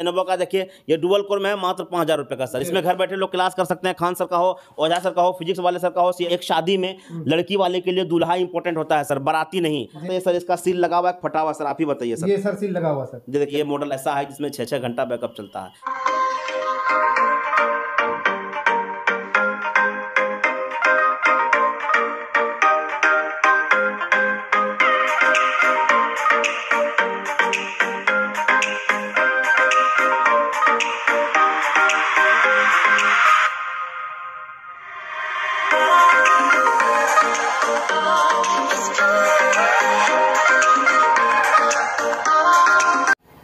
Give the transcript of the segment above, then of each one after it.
Innova का देखिए ये डुअल कोर में है मात्र पाँच हज़ार रुपये का सर इसमें घर बैठे लोग क्लास कर सकते हैं खान सर का हो ओझा सर का हो फिजिक्स वाले सर का हो एक शादी में लड़की वाले के लिए दूल्हा इंपॉर्टेंट होता है सर बाराती नहीं तो ये सर इसका सील लगा हुआ है फटा हुआ सर आप ही बताइए सर ये सर सील लगा हुआ सर देखिए मॉडल ऐसा है जिसमें छः छः घंटा बैकअप चलता है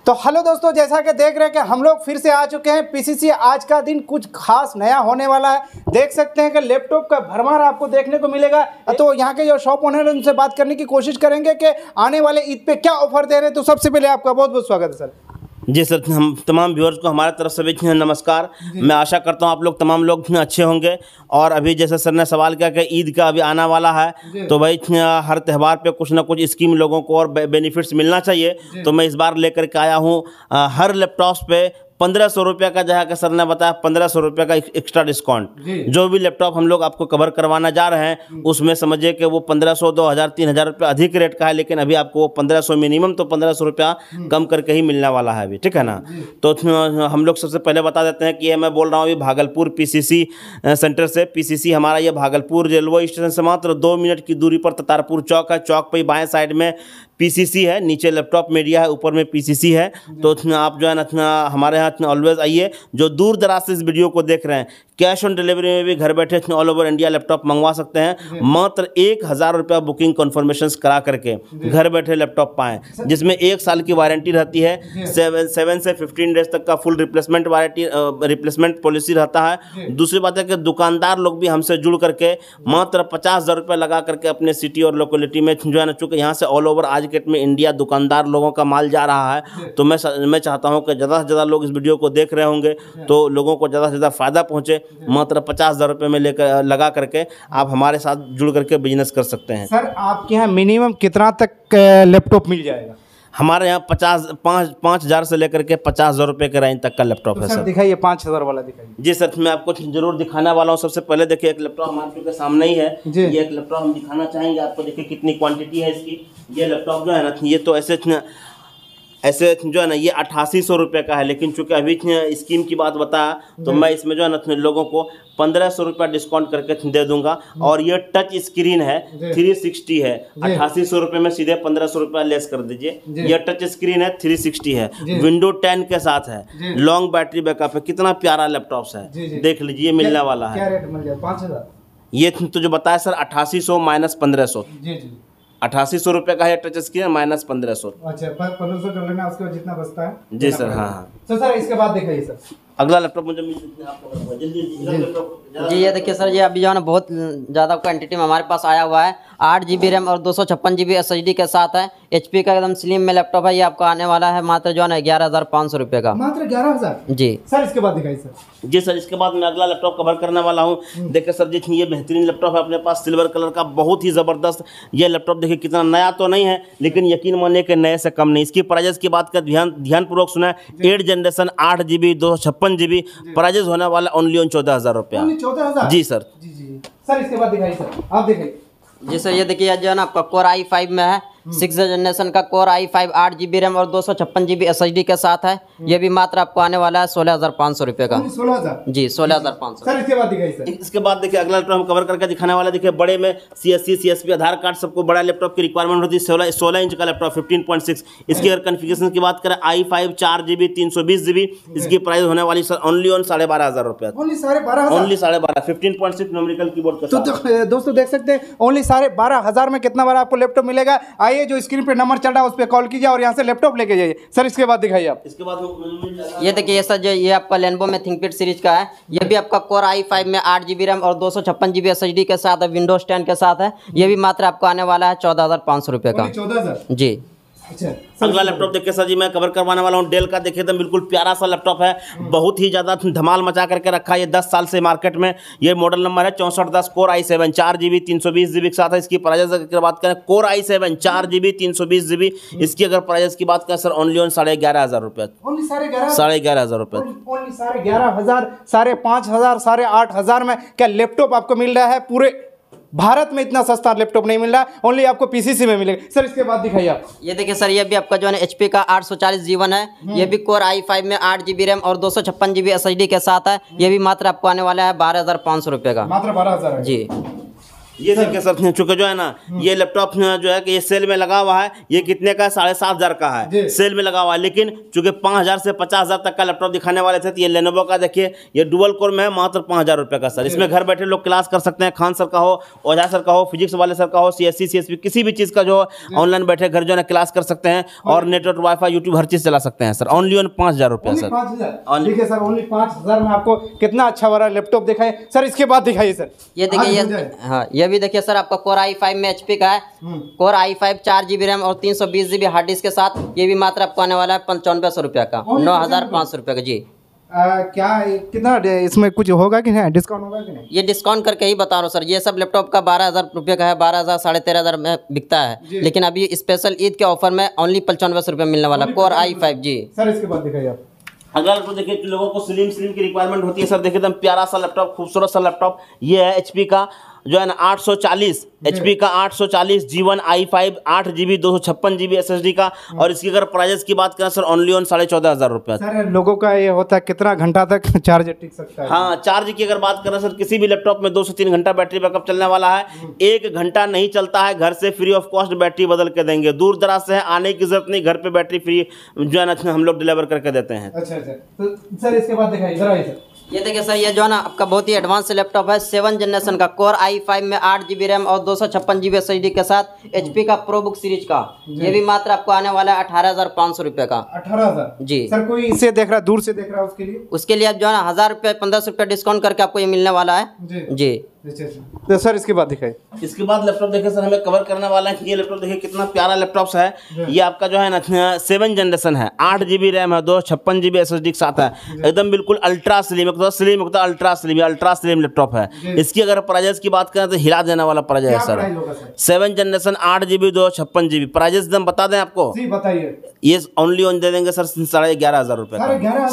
तो हेलो दोस्तों जैसा कि देख रहे हैं कि हम लोग फिर से आ चुके हैं पीसीसी आज का दिन कुछ खास नया होने वाला है देख सकते हैं कि लैपटॉप का भरमार आपको देखने को मिलेगा तो यहाँ के जो शॉप ओनर हैं उनसे बात करने की कोशिश करेंगे कि आने वाले ईद पे क्या ऑफर दे रहे हैं तो सबसे पहले आपका बहुत बहुत स्वागत है सर जी सर हम तमाम व्यूअर्स को हमारे तरफ से भी नमस्कार मैं आशा करता हूँ आप लोग तमाम लोग अच्छे होंगे और अभी जैसे सर ने सवाल किया कि ईद का अभी आना वाला है तो भाई हर त्यौहार पे कुछ ना कुछ स्कीम लोगों को और बेनिफिट्स मिलना चाहिए तो मैं इस बार लेकर के आया हूँ हर लैपटॉप पे पंद्रह सौ रुपया का जहाँ का सर ने बताया पंद्रह सौ रुपये का एक्स्ट्रा डिस्काउंट जो भी लैपटॉप हम लोग आपको कवर करवाना जा रहे हैं उसमें समझिए कि वो पंद्रह सौ दो हज़ार तीन हज़ार रुपये अधिक रेट का है लेकिन अभी आपको वो पंद्रह सौ मिनिमम तो पंद्रह सौ रुपया कम करके ही मिलने वाला है अभी ठीक है ना तो हम लोग सबसे पहले बता देते हैं कि ये मैं बोल रहा हूँ अभी भागलपुर पी सेंटर से पी हमारा ये भागलपुर रेलवे स्टेशन से मात्र दो मिनट की दूरी पर ततारपुर चौक है चौक पर बाएँ साइड में पीसीसी है नीचे लैपटॉप मीडिया है ऊपर में पीसीसी है तो आप जो है ना हमारे यहाँ ऑलवेज आइए जो दूर दराज से इस वीडियो को देख रहे हैं कैश ऑन डिलीवरी में भी घर बैठे ऑल ओवर इंडिया लैपटॉप मंगवा सकते हैं मात्र एक हज़ार रुपया बुकिंग कन्फर्मेशन करा करके घर बैठे लैपटॉप पाएँ जिसमें एक साल की वारंटी रहती है सेवन सेवन से फिफ्टीन डेज तक का full replacement warranty replacement policy रहता है दूसरी बात है कि दुकानदार लोग भी हमसे जुड़ करके मात्र पचास हज़ार लगा करके अपने सिटी और लोकेलिटी में जो है ना चूँकि यहाँ से ऑल ओवर आज मार्केट में इंडिया दुकानदार लोगों का माल जा रहा है तो मैं मैं चाहता हूँ कि ज़्यादा से ज़्यादा लोग इस वीडियो को देख रहे होंगे तो लोगों को ज़्यादा से ज़्यादा फ़ायदा पहुँचे मात्र पचास हज़ार रुपये में लेकर लगा करके आप हमारे साथ जुड़ करके बिजनेस कर सकते हैं सर आपके यहाँ मिनिमम कितना तक लैपटॉप मिल जाएगा हमारे यहाँ पचास पाँच पाँच हज़ार से लेकर के पचास हज़ार रुपये के रेंज तक का लैपटॉप तो है सर दिखाइए पाँच हज़ार वाला दिखाइए जी सर मैं आपको जरूर दिखाने वाला हूँ सबसे पहले देखिए एक लैपटॉप हमारे सामने ही है जी ये एक लैपटॉप हम दिखाना चाहेंगे आपको देखिए कितनी क्वांटिटी है इसकी ये लैपटॉप जो है ना ये तो ऐसे ऐसे जो है ना ये अट्ठासी सौ रुपये का है लेकिन चूंकि अभी स्कीम की बात बताया तो मैं इसमें जो है ना लोगों को पंद्रह सौ रुपया डिस्काउंट करके दे दूंगा और ये टच स्क्रीन है थ्री सिक्सटी है अट्ठासी सौ रुपये में सीधे पंद्रह सौ रुपया लेस कर दीजिए ये टच स्क्रीन है थ्री सिक्सटी है विंडो टेन के साथ है लॉन्ग बैटरी बैकअप है कितना प्यारा लैपटॉप है देख लीजिए मिलने वाला है ये तो जो बताया सर अट्ठासी सौ माइनस पंद्रह सौ अठासी सौ रुपए का है टचेस किया माइनस पंद्रह सौ अच्छा पंद्रह सौ कर लेना उसके बाद जितना बचता है जी सर हाँ हाँ सर सर इसके बाद देखिए सर अगला लैपटॉप मुझे जी ये देखिए सर ये अभी जो है ना बहुत ज़्यादा क्वांटिटी में हमारे पास आया हुआ है आठ जी बी रैम और दो सौ छप्पन G B S H D के साथ है एच पी का एकदम स्लिम में लैपटॉप है ये आपको आने वाला है मात्र जो है ना ग्यारह हज़ार पाँच सौ रुपये का मात्र ग्यारह हज़ार जी सर इसके बाद दिखाई सर जी सर इसके बाद मैं अगला लैपटॉप कवर करने वाला हूँ हम्म। देखिए सर जी ये बेहतरीन लैपटॉप है अपने पास सिल्वर कलर का बहुत ही ज़बरदस्त ये लैपटॉप देखिए कितना नया तो नहीं है लेकिन यकीन मानिए कि नए से कम नहीं इसकी प्राइजेस की बात कर ध्यान ध्यानपूर्वक सुना एट जनरेशन आठ जी बी दो सौ छप्पन छप्पन जी बी प्राइजेज होने वाला ओनली ऑन चौदह हज़ार रुपया चौदह हज़ार जी सर जी जी सर इसके बाद दिखाइए सर आप दिखाइए जी सर ये देखिए जो है ना आपका कोर आई फाइव में है सिक्स hmm. जनरेशन का कोर आई फाइव आठ जीबी रैम और दो सौ छप्पन जीबी एस एच डी के साथ है hmm. ये भी मात्र आपको आने वाला है सोलह हजार पाँच सौ रुपये का सोलह हजार जी सोलह हजार पाँच सौ इसके बाद इसके बाद देखिए अगला लैपटॉप हम कवर करके दिखाने वाला देखिए बड़े में C S C C S P Aadhaar card सबको बड़ा लैपटॉप की रिक्वायरमेंट होती है सोलह सोलह इंच का लैपटॉप फिफ्टीन पॉइंट सिक्स इसकी अगर कन्फिगेशन की बात करें आई फाइव चार जीबी तीन सौ बीस जी बी इसकी प्राइस होने वाली सर ओनली ऑन साढ़े बारह हजार रुपया ओनली साढ़े बारह फिफ्टीन पॉइंट सिक्स नोमिकल की बोर्ड दोस्तों देख सकते हैं ओनली साढ़े बारह हजार में कितना बड़ा आपको लैपटॉप मिलेगा आई आइए जो स्क्रीन पे नंबर चल रहा है उस पर कॉल कीजिए और यहाँ से लैपटॉप लेके जाइए सर इसके बाद दिखाइए आप इसके बाद ये देखिए सर जो ये आपका लेनबो में थिंकपेड सीरीज का है ये भी आपका कोर आई फाइव में आठ जी रैम और दो सौ छप्पन जी बी के साथ विंडोज टेन के साथ है ये भी मात्र आपको आने वाला है चौदह हज़ार पाँच सौ रुपये का चौदह जी अच्छा अगला लैपटॉप देखिए सर जी मैं कवर करवाने वाला हूँ डेल का देखिए एकदम तो बिल्कुल प्यारा सा लैपटॉप है बहुत ही ज़्यादा धमाल मचा करके रखा है ये दस साल से मार्केट में ये मॉडल नंबर है चौंसठ दस कोर आई सेवन चार जी बी तीन सौ बीस जी बी के साथ है इसकी प्राइजेस अगर बात करें कोर आई सेवन चार जी बी तीन सौ बीस जी बी इसकी अगर प्राइजेस की बात करें सर ओनली ऑन साढ़े ग्यारह हज़ार रुपये साढ़े ग्यारह हज़ार रुपये साढ़े ग्यारह हज़ार साढ़े पाँच हज़ार साढ़े आठ हज़ार में क्या लैपटॉप आपको मिल रहा है पूरे भारत में इतना सस्ता लैपटॉप नहीं मिल रहा है ओनली आपको पीसीसी में मिलेगा सर इसके बाद दिखाइए आप ये देखिए सर ये भी आपका जो है एचपी का आठ सौ चालीस जीवन है हम्म। ये भी कोर आई फाइव में आठ जीबी रैम और दो सौ छप्पन जीबी एस के साथ है ये भी मात्र आपको आने वाला है बारह हजार पाँच सौ रुपए का मात्र बारह हजार जी ये सिक्के सर चूंकि जो है ना हम्म। ये लैपटॉप जो है कि ये सेल में लगा हुआ है ये कितने का है साढ़े सात हज़ार का है सेल में लगा हुआ है लेकिन चूंकि पाँच हज़ार से पचास हज़ार तक का लैपटॉप दिखाने वाले थे तो ये लेनोवो का देखिए ये डुअल कोर में है मात्र पाँच हज़ार रुपये का सर इसमें घर बैठे लोग क्लास कर सकते हैं खान सर का हो ओझा सर का हो फिजिक्स वाले सर का हो सी एस सी किसी भी चीज़ का जो ऑनलाइन बैठे घर जो है ना क्लास कर सकते हैं और नेटवर्क वाईफाई यूट्यूब हर चीज़ चला सकते हैं सर ओनली ऑन पाँच हज़ार रुपये सर ठीक है सर ओनली पाँच हज़ार में आपको कितना अच्छा वाला लैपटॉप दिखाई सर इसके बाद दिखाइए सर ये देखिए हाँ ये ये भी देखिए सर आपका कोर आई फाइव में एचपी का है कोर आई फाइव चार जीबी रैम और तीन सौ बीस जीबी हार्ड डिस्क के साथ ये भी मात्र आपको आने वाला है पंचानवे सौ रुपये का नौ हज़ार पाँच सौ रुपये का जी आ, क्या कितना इसमें कुछ होगा कि नहीं डिस्काउंट होगा कि नहीं ये डिस्काउंट करके ही बता रहा हूँ सर ये सब लैपटॉप का बारह हज़ार रुपये का है बारह हज़ार साढ़े तेरह हज़ार में बिकता है लेकिन अभी स्पेशल ईद के ऑफर में ओनली पचानवे सौ रुपये मिलने वाला कोर आई फाइव जी सर इसके बाद दिखाइए आप अगला लैपटॉप देखिए तो लोगों को स्लिम स्लिम की रिक्वायरमेंट होती है सर देखिए एकदम तो प्यारा सा लैपटॉप खूबसूरत सा लैपटॉप ये है एचपी का जो है ना 840 पी का 840 आई i5 आठ जी बी दो सौ छप्पन G B S S D का हाँ। और इसकी अगर प्राइजेस की बात करें सर ओनली ऑन साढ़े चौदह हज़ार रुपये सर लोगों का ये होता है कितना घंटा तक चार्ज टिक सकता है हाँ चार्ज की अगर बात करें सर किसी भी लैपटॉप में दो से तीन घंटा बैटरी बैकअप चलने वाला है हाँ। एक घंटा नहीं चलता है घर से फ्री ऑफ कॉस्ट बैटरी बदल के देंगे दूर दराज से आने की जरूरत नहीं घर पर बैटरी फ्री जो है ना हम लोग डिलीवर करके देते हैं अच्छा अच्छा तो सर इसके बाद दिखाइए ये देखिए सर ये जो है ना आपका बहुत ही एडवांस लैपटॉप है सेवन जनरेशन का कोर आई फाइव में आठ बी रैम और दो सौ छप्पन जीबी एस के साथ पी का प्रो बुक सीरीज का ये भी मात्र आपको आने वाला है अठारह हजार पाँच सौ रुपए का अठारह हजार जी सर कोई इसे देख रहा दूर से देख रहा है उसके लिए उसके लिए आप जो है ना हजार रुपये पंद्रह सौ रुपये डिस्काउंट करके आपको ये मिलने वाला है जी तो सर इसके बाद दिखाई इसके बाद लैपटॉप देखे सर हमें कवर करने वाला है कि ये लैपटॉप देखिए कितना प्यारा लैपटॉप है ये आपका जो है ना सेवन जनरेशन है आठ जी रैम है दो छप्पन G B S S D के साथ है एकदम बिल्कुल अल्ट्रा स्लिम एक स्लिम एक ultra slim ultra slim laptop है इसकी अगर प्राइजेस की बात करें तो हिला देने वाला प्राइज है सर सेवन जनरेशन आठ जी बी दो छप्पन जी बी प्राइजेस एकदम बता दें आपको ये ओनली ओन दे देंगे सर साढ़े ग्यारह हजार रुपए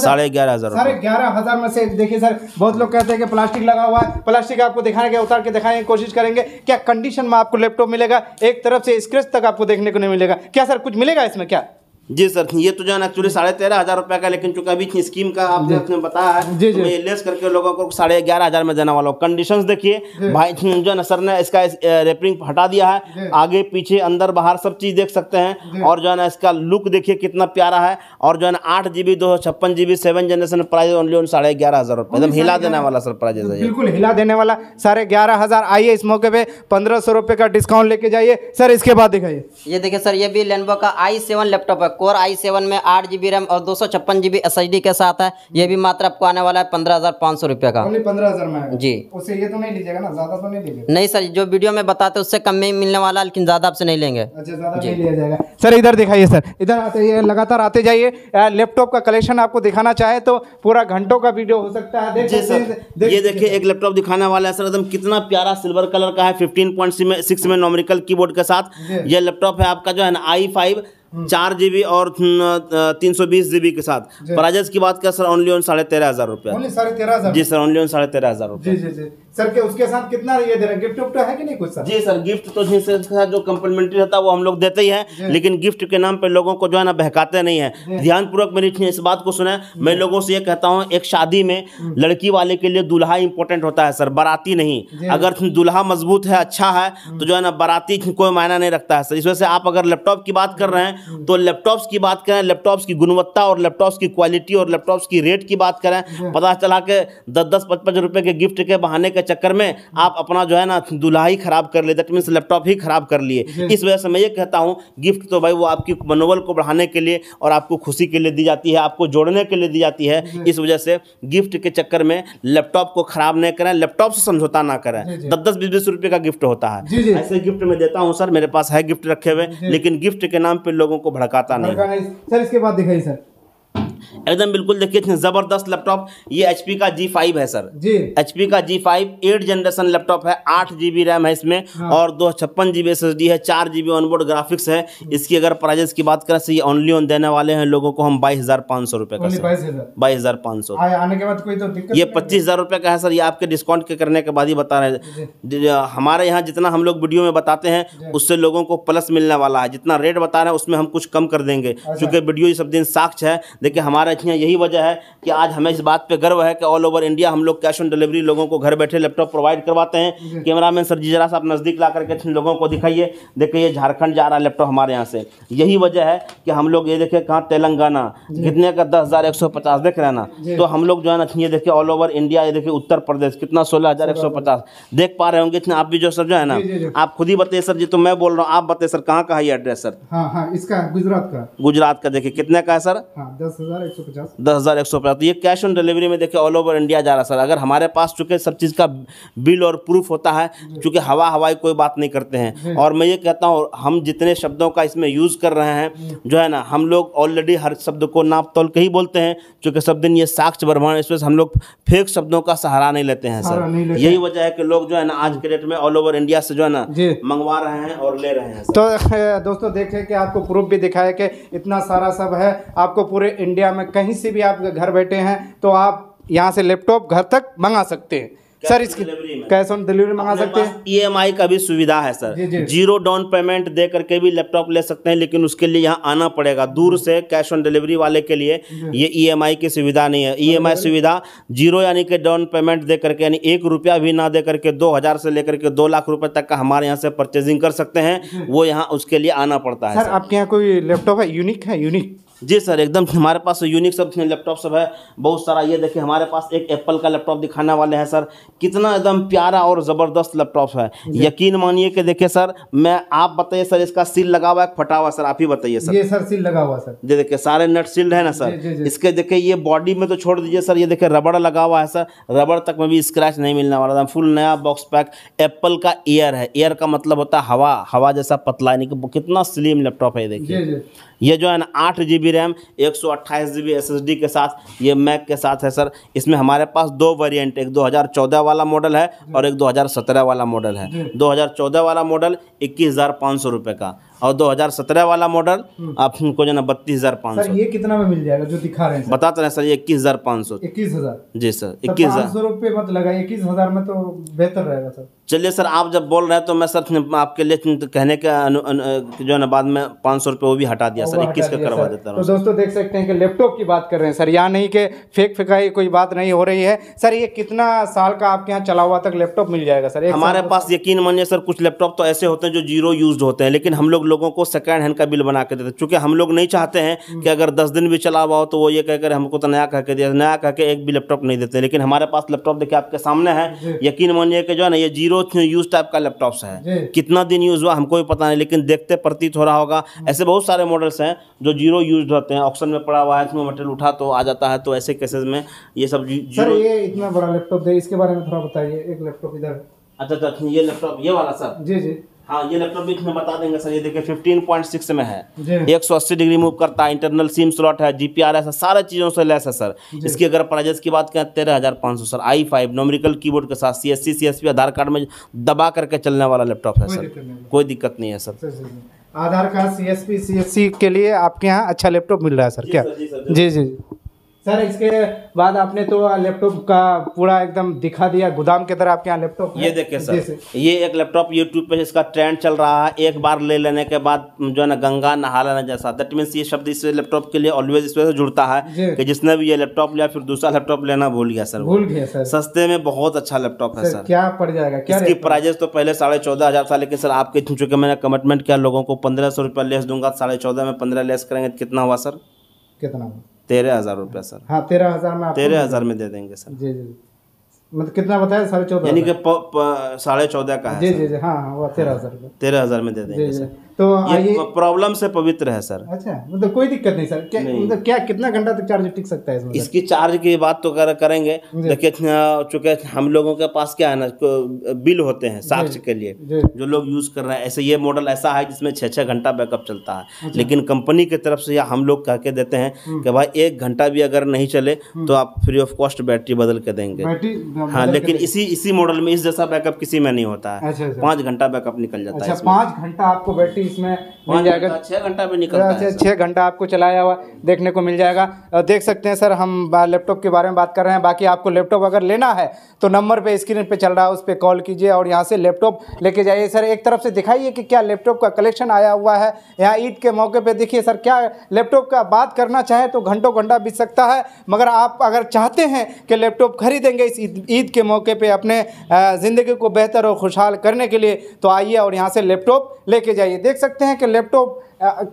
साढ़े ग्यारह हजार साढ़े ग्यारह हजार में से देखिए सर बहुत लोग कहते हैं कि प्लास्टिक लगा हुआ है प्लास्टिक आपको दिखा दिखाया गया उतार के दिखाने की कोशिश करेंगे क्या कंडीशन में आपको लैपटॉप मिलेगा एक तरफ से स्क्रेच तक आपको देखने को नहीं मिलेगा क्या सर कुछ मिलेगा इसमें क्या जी सर ये तो जो है एक्चुअली साढ़े तेरह हज़ार रुपये का लेकिन चूंकि अभी स्कीम का आपने आपने बताया है जी, तो जी। तो लेस करके लोगों को साढ़े ग्यारह हज़ार में देने वाला हूँ कंडीशन देखिए भाई जो है सर ने इसका इस रेपरिंग हटा दिया है आगे पीछे अंदर बाहर सब चीज़ देख सकते हैं और जो है ना इसका लुक देखिए कितना प्यारा है और जो है ना आठ जी बी दो छप्पन G B seven generation price only ओन साढ़े ग्यारह हज़ार रुपये एकदम हिला देने वाला सर प्राइज बिल्कुल हिला देने वाला साढ़े ग्यारह हज़ार आइए इस मौके पर पंद्रह सौ रुपये का डिस्काउंट लेके जाइए सर इसके बाद दिखाइए ये देखिए सर ये भी लेनबो का आई सेवन लैपटॉप है कोर आई सेवन में आठ जी बी रैम और दो सौ छप्पन G B S H D के साथ है ये भी मात्र आपको आने वाला है पंद्रह हज़ार पाँच सौ रुपये का पंद्रह हज़ार में जी उससे ये तो नहीं लीजिएगा ना ज़्यादा तो नहीं लीजिएगा नहीं सर जो वीडियो में बताते उससे कम में मिलने वाला लेकिन ज़्यादा आपसे नहीं लेंगे अच्छा, सर इधर दिखाइए सर इधर आते लगातार आते जाइए लैपटॉप का कलेक्शन आपको दिखाना चाहे तो पूरा घंटों का वीडियो हो सकता है देखे देखे ये देखिए एक लैपटॉप दिखाने वाला है सर एकदम कितना प्यारा सिल्वर कलर का है फिफ्टीन पॉइंट सिक्स में नॉमरिकल कीबोर्ड के साथ ये लैपटॉप है आपका जो है ना आई फाइव हम्म। चार जीबी और तीन सौ बीस जीबी के साथ प्राइजेस की बात करें सर ओनली ऑन साढ़े तेरह हजार रुपया जी सर ओनली ऑन साढ़े तेरह हजार रुपया सर के उसके साथ कितना ये दे रहे गिफ्ट उफ्ट है कि नहीं कुछ सर जी सर गिफ्ट तो जिस साथ जो कम्प्लीमेंट्री रहता है वो हम लोग देते ही हैं लेकिन गिफ्ट के नाम पे लोगों को जो है ना बहकाते नहीं है ध्यानपूर्वक मेरी इस बात को सुना मैं लोगों से ये कहता हूँ एक शादी में लड़की वाले के लिए दुल्हा इंपॉर्टेंट होता है सर बाराती नहीं अगर दुल्हा मजबूत है अच्छा है तो जो है ना बराती कोई मायना नहीं रखता है सर इस वजह से आप अगर लैपटॉप की बात कर रहे हैं तो लैपटॉप्स की बात करें लैपटॉप्स की गुणवत्ता और लैपटॉप्स की क्वालिटी और लैपटॉप्स की रेट की बात करें पता चला के दस दस पचपन रुपये के गिफ्ट के बहाने के चक्कर में आप अपना जो है ना दुल्हा ही खराब कर लिए दैट मीन्स लैपटॉप ही खराब कर लिए इस वजह से मैं ये कहता हूँ गिफ्ट तो भाई वो आपकी मनोबल को बढ़ाने के लिए और आपको खुशी के लिए दी जाती है आपको जोड़ने के लिए दी जाती है इस वजह से गिफ्ट के चक्कर में लैपटॉप को खराब नहीं करें लैपटॉप से समझौता ना करें दस दस बीस बीस रुपये का गिफ्ट होता है ऐसे गिफ्ट में देता हूँ सर मेरे पास है गिफ्ट रखे हुए लेकिन गिफ्ट के नाम पर लोगों को भड़काता नहीं सर इसके बाद दिखाइए सर एकदम बिल्कुल देखिए ज़बरदस्त लैपटॉप ये एच का जी फाइव है सर एच पी का G five eight generation laptop है आठ जी रैम है इसमें हाँ। और दो छप्पन जी बी है चार जी बी ऑनबोर्ड ग्राफिक्स है इसकी अगर प्राइजेस की बात करें तो ये ओनली ऑन देने वाले हैं लोगों को हम बाईस हज़ार पाँच सौ रुपये का बाईस हज़ार पाँच सौ आने के बाद कोई तो ये पच्चीस हज़ार रुपये का है सर ये आपके डिस्काउंट के करने के बाद ही बता रहे हैं हमारे यहाँ जितना हम लोग वीडियो में बताते हैं उससे लोगों को प्लस मिलने वाला है जितना रेट बता रहे हैं उसमें हम कुछ कम कर देंगे अच्छा। क्योंकि वीडियो ये सब दिन साक्ष है देखिए हमारे कमा रही हैं यही वजह है कि आज हमें इस बात पे गर्व है कि ऑल ओवर इंडिया हम लोग कैश ऑन डिलीवरी लोगों को घर बैठे लैपटॉप प्रोवाइड करवाते हैं कैमरामैन सर जी जरा सा आप नज़दीक ला करके इन लोगों को दिखाइए देखिए ये झारखंड जा रहा है लैपटॉप हमारे यहाँ से यही वजह है कि हम लोग ये देखें कहाँ तेलंगाना कितने का दस हज़ार एक सौ पचास देख रहे हैं ना तो हम लोग जो है ना ये देखिए ऑल ओवर इंडिया ये देखिए उत्तर प्रदेश कितना सोलह हज़ार एक सौ पचास देख पा रहे होंगे इतना आप भी जो सर जो है ना आप खुद ही बताइए सर जी तो मैं बोल रहा हूँ आप बताइए सर कहाँ का है ये एड्रेस सर हाँ हाँ इसका गुजरात का गुजरात का देखिए कितने का है सर हाँ, दस हजार दस हज़ार एक सौ पचास ये कैश ऑन डिलीवरी में देखिए ऑल ओवर इंडिया जा रहा सर अगर हमारे पास चूँकि सब चीज़ का बिल और प्रूफ होता है चूँकि हवा हवाई कोई बात नहीं करते हैं और मैं ये कहता हूँ हम जितने शब्दों का इसमें यूज़ कर रहे हैं जो है ना हम लोग ऑलरेडी हर शब्द को नाप तोल के ही बोलते हैं चूँकि सब दिन ये साक्ष ब्रह्मांड इस हम लोग फेक शब्दों का सहारा नहीं लेते हैं सर यही वजह है कि लोग जो है ना आज के डेट में ऑल ओवर इंडिया से जो है ना मंगवा रहे हैं और ले रहे हैं तो दोस्तों देखें कि आपको प्रूफ भी दिखाए कि इतना सारा सब है आपको पूरे इंडिया में में कहीं से भी आप घर बैठे हैं तो आप यहाँ से लैपटॉप घर तक मंगा सकते हैं सर इसकी कैश ऑन डिलीवरी मंगा सकते हैं ईएमआई e का भी सुविधा है सर जीरो डाउन पेमेंट दे करके भी लैपटॉप ले सकते हैं लेकिन उसके लिए यहाँ आना पड़ेगा दूर से कैश ऑन डिलीवरी वाले के लिए ये ईएमआई e की सुविधा नहीं है ईएमआई e सुविधा जीरो यानी कि डाउन पेमेंट दे करके यानी एक रुपया भी ना दे करके दो से लेकर के दो लाख रुपये तक का हमारे यहाँ से परचेजिंग कर सकते हैं वो यहाँ उसके लिए आना पड़ता है सर आपके यहाँ कोई लैपटॉप है यूनिक है यूनिक जी सर एकदम हमारे पास यूनिक तो सब लैपटॉप सब है बहुत सारा ये देखिए हमारे पास एक एप्पल का लैपटॉप दिखाने वाले हैं सर कितना एकदम प्यारा और ज़बरदस्त लैपटॉप है यकीन मानिए कि देखिए सर मैं आप बताइए सर इसका सील लगा हुआ है फटा हुआ सर आप ही बताइए सर ये सर सील लगा हुआ सर जी देखिए सारे नट सील है ना सर इसके देखिए ये बॉडी में तो छोड़ दीजिए सर ये देखिए रबड़ लगा हुआ है सर रबड़ तक में भी स्क्रैच नहीं मिलने वाला था फुल नया बॉक्स पैक एप्पल का एयर है एयर का मतलब होता है हवा हवा जैसा पतला यानी कि कितना स्लिम लैपटॉप है देखिए ये जो है ना आठ जी बी रैम एक सौ अट्ठाईस G B S S D के साथ ये मैक के साथ है सर इसमें हमारे पास दो वेरिएंट एक 2014 वाला मॉडल है और एक 2017 वाला मॉडल है 2014 वाला मॉडल इक्कीस हज़ार पाँच सौ रुपये का और 2017 वाला मॉडल हम्म। आपको जो ना बत्तीस हजार पाँच सौ ये कितना में मिल जाएगा जो दिखा रहे हैं बताते तो रहे सर ये इक्कीस हजार पाँच सौ इक्कीस हजार जी सर इक्कीस हजार सौ रुपये मत लगा इक्कीस हजार में तो बेहतर रहेगा सर चलिए सर आप जब बोल रहे हैं तो मैं सर आपके लिए कहने के अनु, अनु, जो है ना बाद में पाँच सौ रुपये वो भी हटा दिया सर इक्कीस का करवा देता तो हूँ तो दोस्तों देख सकते हैं कि लैपटॉप की बात कर रहे हैं सर यहाँ नहीं कि फेक फेकाई कोई बात नहीं हो रही है सर ये कितना साल का आपके यहाँ चला हुआ तक लैपटॉप मिल जाएगा सर हमारे पास यकीन मानिए सर कुछ लैपटॉप तो ऐसे होते हैं जो जीरो यूज होते हैं लेकिन हम लोग लोगों को सेकेंड हैंड का बिल बना के देते चूँकि हम लोग नहीं चाहते हैं हम्म। कि अगर दस दिन भी चला हुआ हो तो वो ये कहकर हमको तो नया कह के दिया नया कह के एक भी लैपटॉप नहीं देते लेकिन हमारे पास लैपटॉप देखिए आपके सामने है यकीन मानिए कि जो है ना ये जीरो यूज़ टाइप का लैपटॉप है कितना दिन यूज़ हुआ हमको भी पता नहीं लेकिन देखते प्रतीत हो रहा होगा हम्म। ऐसे बहुत सारे मॉडल्स हैं जो जीरो यूज रहते हैं ऑप्शन में पड़ा हुआ है इसमें मटेरियल उठा तो आ जाता है तो ऐसे केसेज में ये सब सर ये इतना बड़ा लैपटॉप है इसके बारे में थोड़ा बताइए एक लैपटॉप इधर अच्छा अच्छा ये लैपटॉप ये वाला सर जी जी हाँ ये लैपटॉप भी इसमें बता देंगे सर ये देखिए फिफ्टीन पॉइंट सिक्स में है एक सौ अस्सी डिग्री मूव करता है इंटरनल सिम स्लॉट है जी पी आर एस है सारे चीज़ों से लेस है सर इसकी अगर प्राइजेस की बात करें तेरह हज़ार पाँच सौ sir I five numerical keyboard के साथ C S C C S P Aadhaar card में दबा करके चलने वाला लैपटॉप है सर कोई दिक्कत नहीं है sir Aadhaar card C S P C S C के लिए आपके यहाँ अच्छा लैपटॉप मिल रहा है सर क्या जी जी सर इसके बाद आपने तो लैपटॉप का पूरा एकदम दिखा दिया गोदाम के तरह आपके यहाँ लैपटॉप ये देखिए सर ये एक लैपटॉप यूट्यूब पे इसका ट्रेंड चल रहा है एक बार ले लेने के बाद जो है ना गंगा नहा लेना जैसा दैट मीन्स ये शब्द इस लैपटॉप के लिए ऑलवेज इस वजह से जुड़ता है कि जिसने भी ये लैपटॉप लिया फिर दूसरा लैपटॉप लेना भूल गया सर भूल गया सर सस्ते में बहुत अच्छा लैपटॉप है सर क्या पड़ जाएगा क्या इसकी प्राइजेस तो पहले साढ़े चौदह हजार था लेकिन सर आपके चूंकि मैंने कमिटमेंट किया लोगों को पंद्रह सौ रुपया लेस दूंगा साढ़े चौदह में पंद्रह लेस करेंगे कितना हुआ सर कितना हुआ तेरह हज़ार रुपया सर हाँ तेरह हज़ार में तेरह हज़ार में दे देंगे सर जी जी मतलब कितना बताया साढ़े चौदह यानी कि साढ़े चौदह का है जी जी जी हाँ हाँ तेरह हाँ, हज़ार तेरह हज़ार में दे देंगे सर तो आइए प्रॉब्लम से पवित्र है सर अच्छा मतलब कोई दिक्कत नहीं सर क्या नहीं। मतलब क्या कितना घंटा तक चार्ज टिक सकता है इसमें इसकी चार्ज की बात तो कर, करेंगे देखिए चूंकि हम लोगों के पास क्या है ना बिल होते हैं साक्ष के लिए जो लोग यूज कर रहे हैं ऐसे ये मॉडल ऐसा है जिसमें छः छः घंटा बैकअप चलता है अच्छा। लेकिन कंपनी की तरफ से हम लोग कह के देते हैं हम्म। कि भाई एक घंटा भी अगर नहीं चले हम्म। तो आप फ्री ऑफ कॉस्ट बैटरी बदल के देंगे हाँ लेकिन इसी इसी मॉडल में इस जैसा बैकअप किसी में नहीं होता है अच्छा, अच्छा। पाँच घंटा बैकअप निकल जाता है पाँच घंटा आपको बैटरी इसमें मिल जाएगा छः घंटा में निकल हाँ, छः घंटा आपको चलाया हुआ देखने को मिल जाएगा देख सकते हैं सर हम लैपटॉप के बारे में बात कर रहे हैं बाकी आपको लैपटॉप अगर लेना है तो नंबर पे स्क्रीन पे चल रहा है उस पर कॉल कीजिए और यहाँ से लैपटॉप लेके जाइए सर एक तरफ से दिखाइए कि क्या लैपटॉप का कलेक्शन आया हुआ है यहाँ ईद के मौके पर देखिए सर क्या लैपटॉप का बात करना चाहें तो घंटों घंटा बीत सकता है मगर आप अगर चाहते हैं कि लैपटॉप खरीदेंगे इस ईद के मौके पर अपने ज़िंदगी को बेहतर और खुशहाल करने के लिए तो आइए और यहाँ से लैपटॉप लेके जाइए देख देख सकते हैं कि लैपटॉप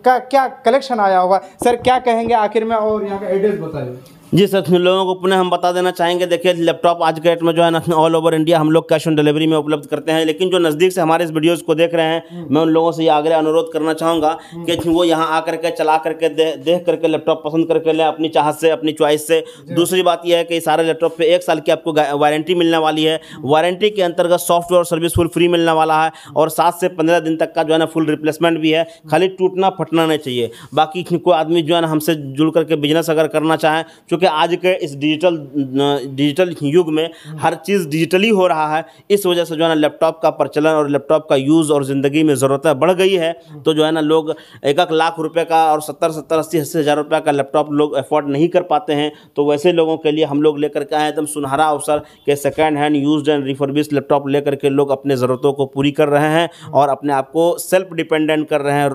का क्या कलेक्शन आया होगा सर क्या कहेंगे आखिर में और यहाँ का एड्रेस बताइए जी सर लोगों को पुनः हम बता देना चाहेंगे देखिए लैपटॉप आज के डेट में जो है ना ऑल ओवर इंडिया हम लोग कैश ऑन डिलीवरी में उपलब्ध करते हैं लेकिन जो नज़दीक से हमारे इस वीडियोस को देख रहे हैं हम्म। मैं उन लोगों से ये आग्रह अनुरोध करना चाहूँगा हम्म। कि वो यहाँ आ करके चला करके दे, देख करके लैपटॉप पसंद करके लें अपनी चाहत से अपनी च्वाइस से दूसरी बात यह है कि सारे लैपटॉप पर एक साल की आपको वारंटी मिलने वाली है वारंटी हम्म। के अंतर्गत सॉफ्टवेयर सर्विस फुल फ्री मिलने वाला है और सात से पंद्रह दिन तक का जो है ना फुल रिप्लेसमेंट भी है खाली टूटना फटना नहीं चाहिए बाकी कोई आदमी जो है ना हमसे जुड़ करके बिजनेस अगर करना चाहें क्योंकि आज के इस डिजिटल डिजिटल युग में हर चीज़ डिजिटली हो रहा है इस वजह से जो है ना लैपटॉप का प्रचलन और लैपटॉप का यूज़ और ज़िंदगी में ज़रूरतें बढ़ गई है तो जो है ना लोग एक एक लाख रुपये का और सत्तर सत्तर अस्सी अस्सी हज़ार रुपये का लैपटॉप लोग अफोर्ड नहीं कर पाते हैं तो वैसे लोगों के लिए हम लोग लेकर के आए एकदम तो सुनहरा अवसर के second hand use and refurbish laptop लेकर के लोग अपने ज़रूरतों को पूरी कर रहे हैं और अपने आप को सेल्फ डिपेंडेंट कर रहे हैं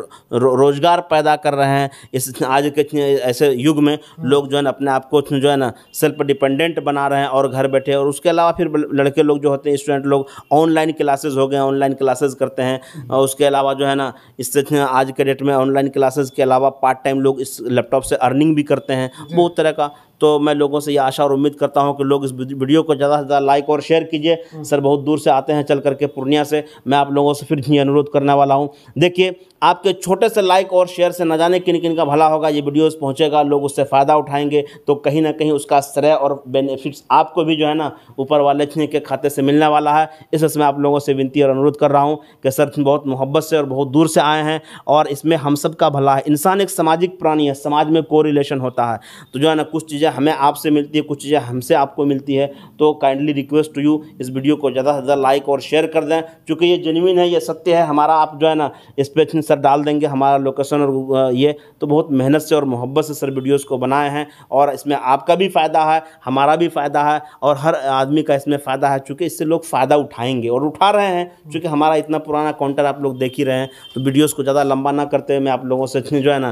रोज़गार पैदा कर रहे हैं इस आज के ऐसे युग में लोग जो है अपने आप को को जो है ना सेल्फ डिपेंडेंट बना रहे हैं और घर बैठे और उसके अलावा फिर लड़के लोग जो होते हैं स्टूडेंट लोग ऑनलाइन क्लासेज हो गए ऑनलाइन क्लासेज करते हैं और उसके अलावा जो है ना इससे आज के डेट में ऑनलाइन क्लासेज के अलावा पार्ट टाइम लोग इस लैपटॉप से अर्निंग भी करते हैं बहुत तरह का तो मैं लोगों से ये आशा और उम्मीद करता हूँ कि लोग इस वीडियो को ज़्यादा से ज़्यादा लाइक और शेयर कीजिए सर बहुत दूर से आते हैं चल करके पूर्णिया से मैं आप लोगों से फिर ही अनुरोध करने वाला हूँ देखिए आपके छोटे से लाइक और शेयर से न जाने किन किन का भला होगा ये वीडियोज़ पहुँचेगा लोग उससे फ़ायदा उठाएंगे तो कहीं ना कहीं उसका श्रेय और बेनिफिट्स आपको भी जो है ना ऊपर वाले के खाते से मिलने वाला है इस इसमें आप लोगों से विनती और अनुरोध कर रहा हूँ कि सर बहुत मोहब्बत से और बहुत दूर से आए हैं और इसमें हम सब का भला है इंसान एक सामाजिक प्राणी है समाज में को होता है तो जो है ना कुछ चीज़ें चीज़ें हमें आपसे मिलती है कुछ चीज़ें हमसे आपको मिलती है तो काइंडली रिक्वेस्ट टू यू इस वीडियो को ज़्यादा से ज़्यादा लाइक और शेयर कर दें चूँकि ये जेनविन है ये सत्य है हमारा आप जो है ना इस पर सर डाल देंगे हमारा लोकेशन और ये तो बहुत मेहनत से और मोहब्बत से सर वीडियोज़ को बनाए हैं और इसमें आपका भी फ़ायदा है हमारा भी फ़ायदा है और हर आदमी का इसमें फ़ायदा है चूँकि इससे लोग फ़ायदा उठाएंगे और उठा रहे हैं चूँकि हमारा इतना पुराना काउंटर आप लोग देख ही रहे हैं तो वीडियोज़ को ज़्यादा लंबा ना करते हुए मैं आप लोगों से जो है ना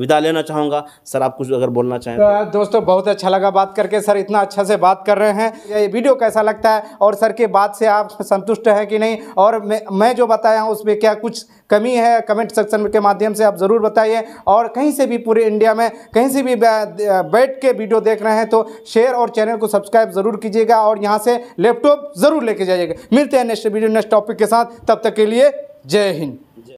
विदा लेना चाहूँगा सर आप कुछ अगर बोलना चाहें तो, तो दोस्तों बहुत अच्छा लगा बात करके सर इतना अच्छा से बात कर रहे हैं ये वीडियो कैसा लगता है और सर के बात से आप संतुष्ट हैं कि नहीं और मैं मैं जो बताया हूँ उसमें क्या कुछ कमी है कमेंट सेक्शन के माध्यम से आप ज़रूर बताइए और कहीं से भी पूरे इंडिया में कहीं से भी बैठ के वीडियो देख रहे हैं तो शेयर और चैनल को सब्सक्राइब ज़रूर कीजिएगा और यहाँ से लैपटॉप ज़रूर लेके जाइएगा मिलते हैं नेक्स्ट वीडियो नेक्स्ट टॉपिक के साथ तब तक के लिए जय हिंद